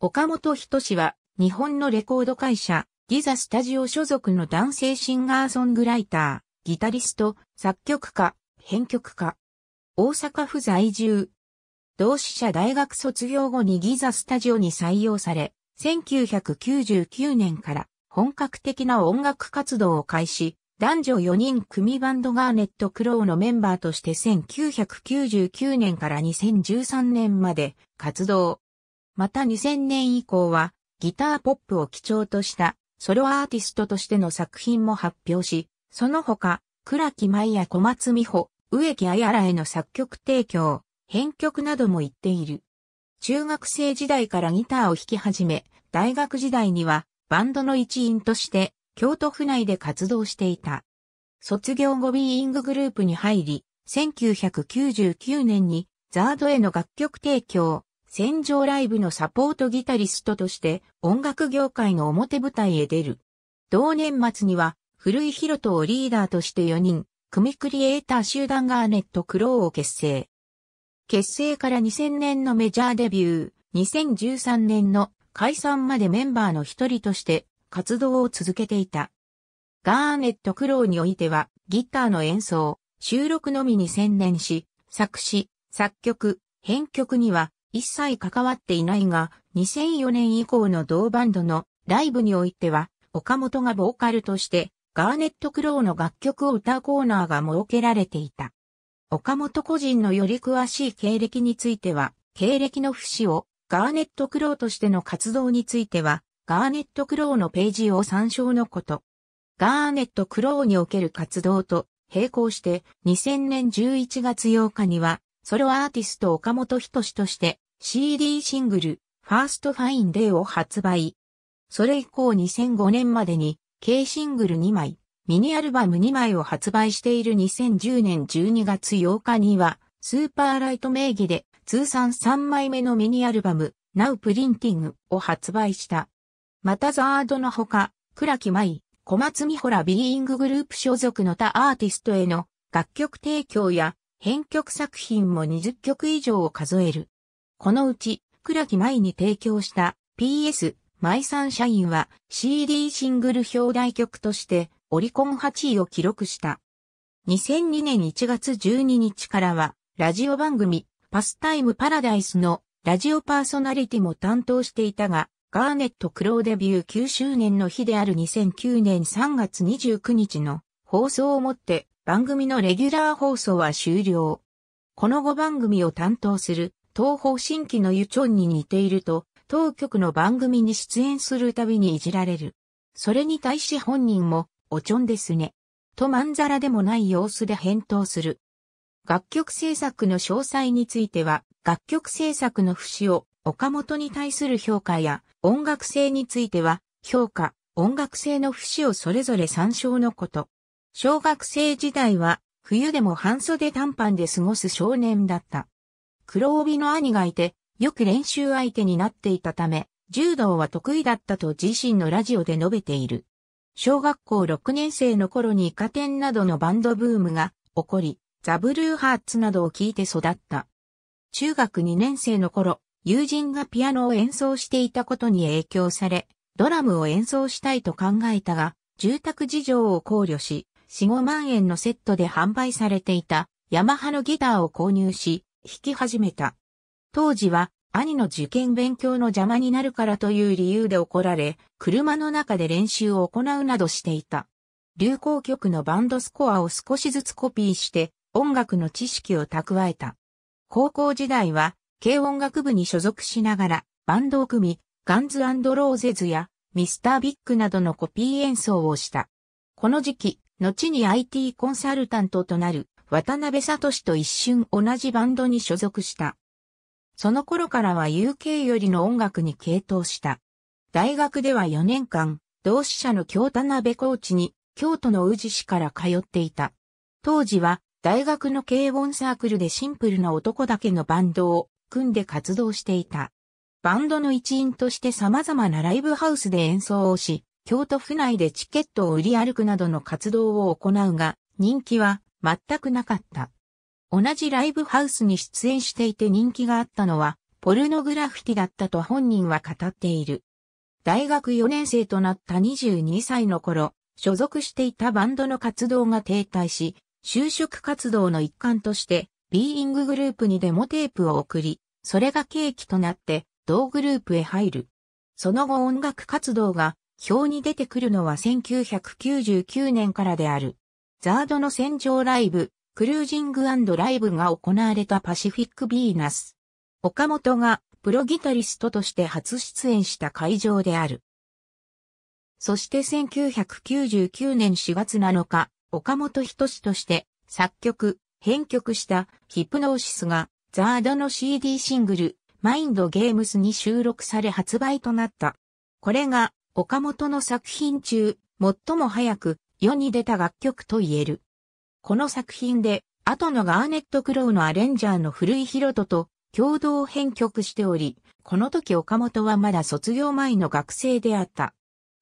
岡本人志は、日本のレコード会社、ギザスタジオ所属の男性シンガーソングライター、ギタリスト、作曲家、編曲家。大阪府在住。同志社大学卒業後にギザスタジオに採用され、1999年から本格的な音楽活動を開始、男女4人組バンドガーネット・クローのメンバーとして1999年から2013年まで活動。また2000年以降は、ギターポップを基調としたソロアーティストとしての作品も発表し、その他、倉木舞や小松美穂、植木彩らへの作曲提供、編曲なども言っている。中学生時代からギターを弾き始め、大学時代にはバンドの一員として京都府内で活動していた。卒業後ビーインググループに入り、1999年にザードへの楽曲提供、戦場ライブのサポートギタリストとして音楽業界の表舞台へ出る。同年末には、古井博人をリーダーとして4人、組クリエイター集団ガーネットクローを結成。結成から2000年のメジャーデビュー、2013年の解散までメンバーの一人として活動を続けていた。ガーネットクローにおいてはギターの演奏、収録のみに専念し、作詞、作曲、編曲には一切関わっていないが、2004年以降の同バンドのライブにおいては、岡本がボーカルとして、ガーネット・クローの楽曲を歌うコーナーが設けられていた。岡本個人のより詳しい経歴については、経歴の節を、ガーネット・クローとしての活動については、ガーネット・クローのページを参照のこと。ガーネット・クローにおける活動と並行して2000年11月8日にはソロアーティスト岡本ひとしとして CD シングル、ファーストファインデーを発売。それ以降2005年までに、K シングル2枚、ミニアルバム2枚を発売している2010年12月8日には、スーパーライト名義で通算3枚目のミニアルバム、Now Printing を発売した。またザードのほか、倉木舞、小松美穂らビーインググループ所属の他アーティストへの楽曲提供や編曲作品も20曲以上を数える。このうち、倉木舞に提供した PS 舞サンシャインは CD シングル表題曲としてオリコン8位を記録した。2002年1月12日からはラジオ番組パスタイムパラダイスのラジオパーソナリティも担当していたが、ガーネット・クローデビュー9周年の日である2009年3月29日の放送をもって番組のレギュラー放送は終了。この後番組を担当する東方新規のユチョンに似ていると、当局の番組に出演するたびにいじられる。それに対し本人も、おちょんですね。とまんざらでもない様子で返答する。楽曲制作の詳細については、楽曲制作の節を、岡本に対する評価や、音楽性については、評価、音楽性の節をそれぞれ参照のこと。小学生時代は、冬でも半袖短パンで過ごす少年だった。黒帯の兄がいて、よく練習相手になっていたため、柔道は得意だったと自身のラジオで述べている。小学校6年生の頃にイカ天などのバンドブームが起こり、ザブルーハーツなどを聴いて育った。中学2年生の頃、友人がピアノを演奏していたことに影響され、ドラムを演奏したいと考えたが、住宅事情を考慮し、4、5万円のセットで販売されていたヤマハのギターを購入し、弾き始めた。当時は兄の受験勉強の邪魔になるからという理由で怒られ、車の中で練習を行うなどしていた。流行曲のバンドスコアを少しずつコピーして音楽の知識を蓄えた。高校時代は軽音楽部に所属しながらバンドを組み、ガンズローゼズやミスタービッグなどのコピー演奏をした。この時期、後に IT コンサルタントとなる渡辺聡と一瞬同じバンドに所属した。その頃からは UK よりの音楽に傾倒した。大学では4年間、同志社の京田辺コーチに、京都の宇治市から通っていた。当時は、大学の軽音サークルでシンプルな男だけのバンドを組んで活動していた。バンドの一員として様々なライブハウスで演奏をし、京都府内でチケットを売り歩くなどの活動を行うが、人気は全くなかった。同じライブハウスに出演していて人気があったのは、ポルノグラフィティだったと本人は語っている。大学4年生となった22歳の頃、所属していたバンドの活動が停滞し、就職活動の一環として、ビーインググループにデモテープを送り、それが契機となって、同グループへ入る。その後音楽活動が表に出てくるのは1999年からである。ザードの戦場ライブ、クルージングライブが行われたパシフィックビーナス。岡本がプロギタリストとして初出演した会場である。そして1999年4月7日、岡本人志として作曲、編曲したヒプノーシスがザードの CD シングル、マインドゲームスに収録され発売となった。これが岡本の作品中、最も早く世に出た楽曲と言える。この作品で、後のガーネット・クロウのアレンジャーの古井博人と共同編曲しており、この時岡本はまだ卒業前の学生であった。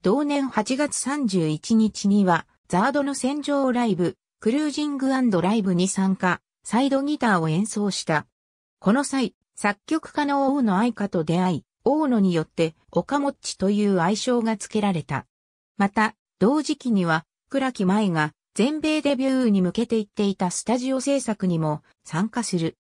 同年8月31日には、ザードの戦場ライブ、クルージングライブに参加、サイドギターを演奏した。この際、作曲家の大野愛花と出会い、大野によって、岡もっちという愛称が付けられた。また、同時期には、倉木舞が全米デビューに向けて行っていたスタジオ制作にも参加する。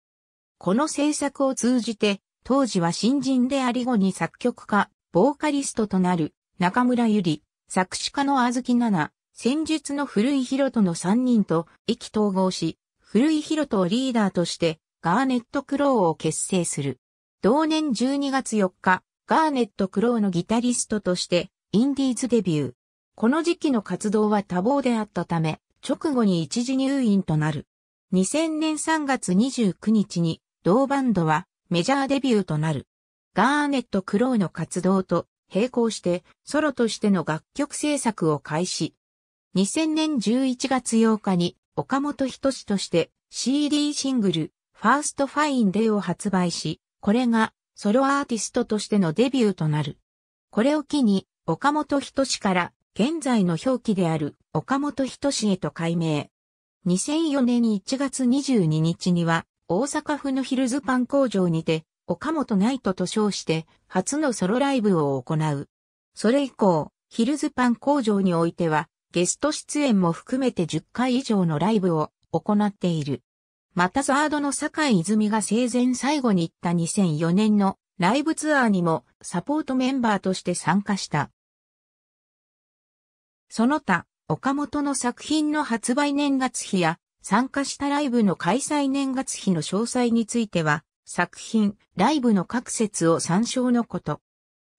この制作を通じて、当時は新人であり後に作曲家、ボーカリストとなる中村ゆり、作詞家のあずきなな、戦術の古井博人の3人と意気統合し、古井博人をリーダーとしてガーネット・クローを結成する。同年12月4日、ガーネット・クローのギタリストとしてインディーズデビュー。この時期の活動は多忙であったため、直後に一時入院となる。2000年3月29日に、同バンドはメジャーデビューとなる。ガーネット・クローの活動と並行してソロとしての楽曲制作を開始。2000年11月8日に岡本人志として CD シングルファーストファインデーを発売し、これがソロアーティストとしてのデビューとなる。これを機に岡本人志から現在の表記である岡本人志へと改名。2004年1月22日には大阪府のヒルズパン工場にて岡本ナイトと称して初のソロライブを行う。それ以降、ヒルズパン工場においてはゲスト出演も含めて10回以上のライブを行っている。またザードの坂井泉が生前最後に行った2004年のライブツアーにもサポートメンバーとして参加した。その他、岡本の作品の発売年月日や参加したライブの開催年月日の詳細については、作品、ライブの各説を参照のこと。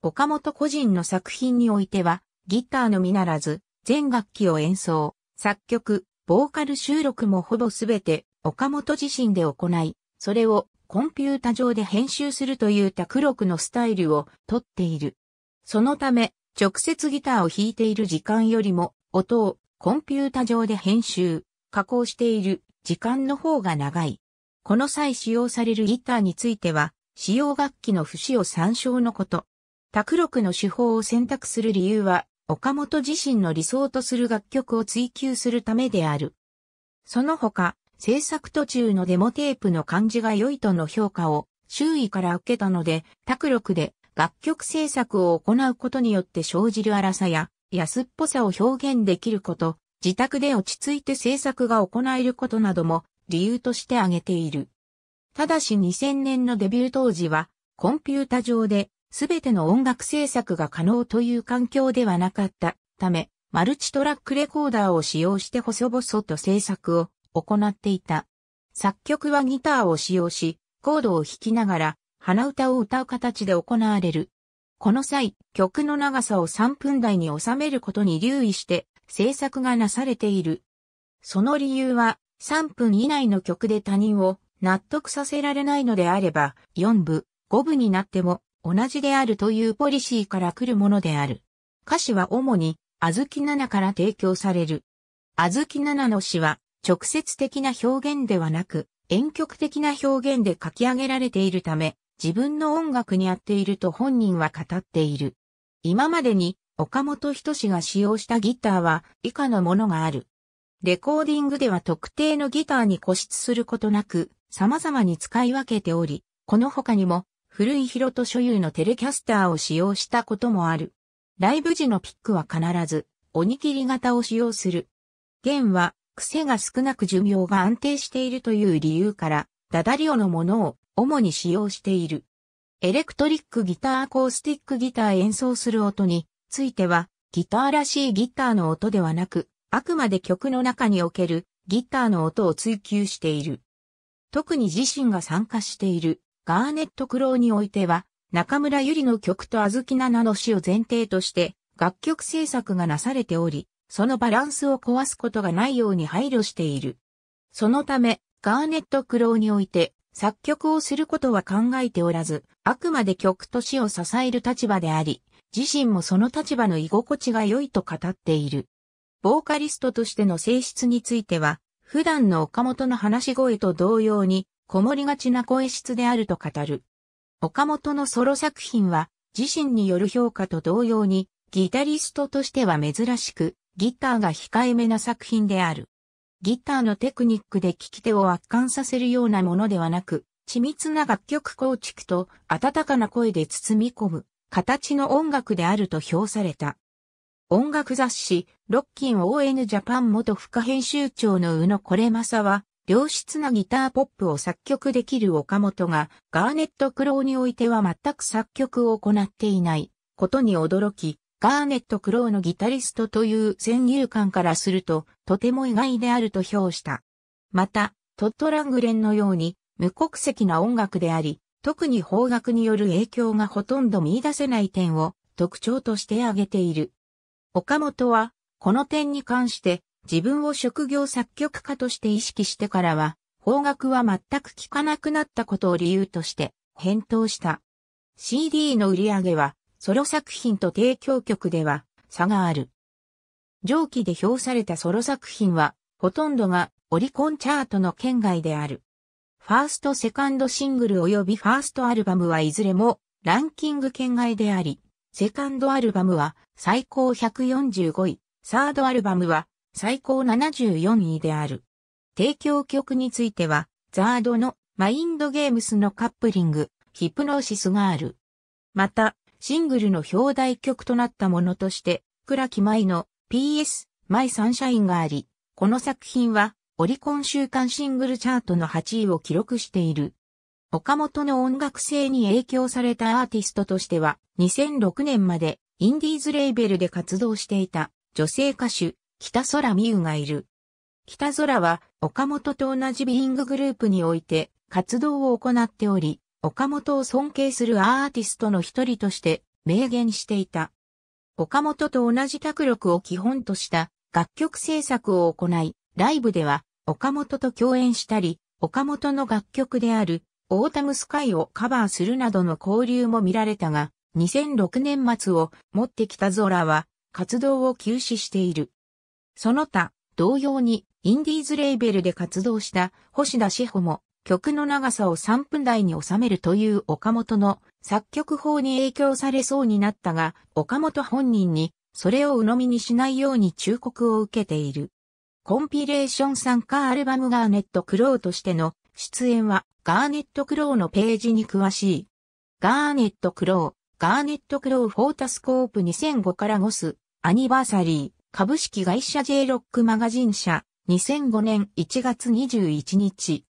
岡本個人の作品においては、ギターのみならず、全楽器を演奏、作曲、ボーカル収録もほぼすべて岡本自身で行い、それをコンピュータ上で編集するという卓録のスタイルをとっている。そのため、直接ギターを弾いている時間よりも、音をコンピュータ上で編集、加工している時間の方が長い。この際使用されるギターについては、使用楽器の節を参照のこと。卓録の手法を選択する理由は、岡本自身の理想とする楽曲を追求するためである。その他、制作途中のデモテープの感じが良いとの評価を周囲から受けたので、卓録で楽曲制作を行うことによって生じる荒さや安っぽさを表現できること、自宅で落ち着いて制作が行えることなども理由として挙げている。ただし2000年のデビュー当時は、コンピュータ上で全ての音楽制作が可能という環境ではなかったため、マルチトラックレコーダーを使用して細々と制作を行っていた。作曲はギターを使用し、コードを弾きながら鼻歌を歌う形で行われる。この際、曲の長さを3分台に収めることに留意して制作がなされている。その理由は、3分以内の曲で他人を納得させられないのであれば、4部、5部になっても同じであるというポリシーから来るものである。歌詞は主に、あずきななから提供される。あずきななの詩は、直接的な表現ではなく、遠曲的な表現で書き上げられているため、自分の音楽に合っていると本人は語っている。今までに岡本人志が使用したギターは以下のものがある。レコーディングでは特定のギターに固執することなく様々に使い分けており、この他にも古いヒロト所有のテレキャスターを使用したこともある。ライブ時のピックは必ずおにぎり型を使用する。弦は癖が少なく寿命が安定しているという理由からダダリオのものを主に使用している。エレクトリックギターアコースティックギター演奏する音については、ギターらしいギターの音ではなく、あくまで曲の中におけるギターの音を追求している。特に自身が参加しているガーネット・クローにおいては、中村ゆりの曲とあずきななの詩を前提として楽曲制作がなされており、そのバランスを壊すことがないように配慮している。そのため、ガーネット・クローにおいて作曲をすることは考えておらず、あくまで曲と詩を支える立場であり、自身もその立場の居心地が良いと語っている。ボーカリストとしての性質については、普段の岡本の話し声と同様に、こもりがちな声質であると語る。岡本のソロ作品は、自身による評価と同様に、ギタリストとしては珍しく、ギターが控えめな作品である。ギターのテクニックで聴き手を圧巻させるようなものではなく、緻密な楽曲構築と温かな声で包み込む形の音楽であると評された。音楽雑誌、ロッキン ON ジャパン元副編集長の宇野これまさは、良質なギターポップを作曲できる岡本が、ガーネット・クローにおいては全く作曲を行っていないことに驚き、ガーネット・クローのギタリストという先入観からすると、とても意外であると評した。また、トット・ラングレンのように、無国籍な音楽であり、特に邦楽による影響がほとんど見出せない点を特徴として挙げている。岡本は、この点に関して、自分を職業作曲家として意識してからは、邦楽は全く聴かなくなったことを理由として、返答した。CD の売り上げは、ソロ作品と提供曲では差がある。上記で評されたソロ作品は、ほとんどがオリコンチャートの圏外である。ファーストセカンドシングル及びファーストアルバムはいずれもランキング圏外であり、セカンドアルバムは最高145位、サードアルバムは最高74位である。提供曲については、ザードのマインドゲームスのカップリング、ヒプノーシスがある。また、シングルの表題曲となったものとして、倉木舞の PS、マイサンシャインがあり、この作品はオリコン週間シングルチャートの8位を記録している。岡本の音楽性に影響されたアーティストとしては、2006年までインディーズレーベルで活動していた女性歌手、北空美優がいる。北空は岡本と同じビーインググループにおいて活動を行っており、岡本を尊敬するアーティストの一人として明言していた。岡本と同じ卓力を基本とした楽曲制作を行い、ライブでは岡本と共演したり、岡本の楽曲であるオータムスカイをカバーするなどの交流も見られたが、2006年末を持ってきたゾラは活動を休止している。その他、同様にインディーズレーベルで活動した星田志保も曲の長さを3分台に収めるという岡本の作曲法に影響されそうになったが、岡本本人にそれを鵜呑みにしないように忠告を受けている。コンピレーション参加アルバムガーネット・クローとしての出演はガーネット・クローのページに詳しい。ガーネット・クロー、ガーネット・クロー・フォータスコープ2005から5ス、アニバーサリー、株式会社 J ロックマガジン社、2005年1月21日。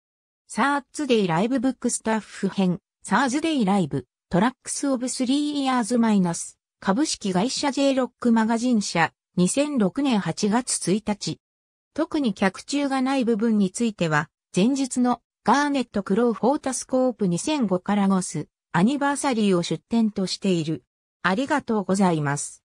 サーズデイライブブックスタッフ編、サーズデイライブ、トラックスオブスリーイヤーズマイナス、株式会社 J ロックマガジン社、2006年8月1日。特に客中がない部分については、前述のガーネットクローフォータスコープ2005からゴス、アニバーサリーを出展としている。ありがとうございます。